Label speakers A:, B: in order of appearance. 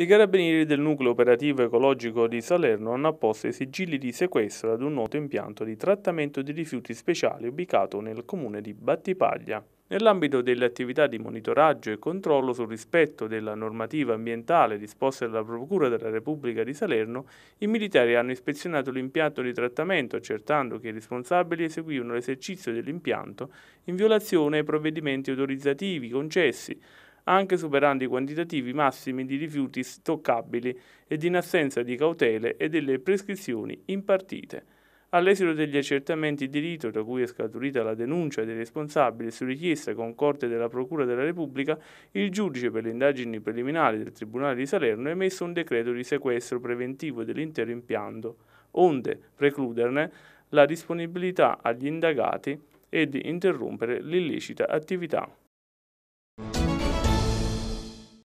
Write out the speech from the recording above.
A: I carabinieri del nucleo operativo ecologico di Salerno hanno apposto i sigilli di sequestro ad un noto impianto di trattamento di rifiuti speciali ubicato nel comune di Battipaglia. Nell'ambito delle attività di monitoraggio e controllo sul rispetto della normativa ambientale disposta dalla Procura della Repubblica di Salerno, i militari hanno ispezionato l'impianto di trattamento accertando che i responsabili eseguivano l'esercizio dell'impianto in violazione ai provvedimenti autorizzativi concessi, anche superando i quantitativi massimi di rifiuti stoccabili ed in assenza di cautele e delle prescrizioni impartite. All'esito degli accertamenti di rito, da cui è scaturita la denuncia dei responsabili su richiesta concorde della Procura della Repubblica, il giudice per le indagini preliminari del Tribunale di Salerno ha emesso un decreto di sequestro preventivo dell'intero impianto, onde precluderne la disponibilità agli indagati ed interrompere l'illecita attività.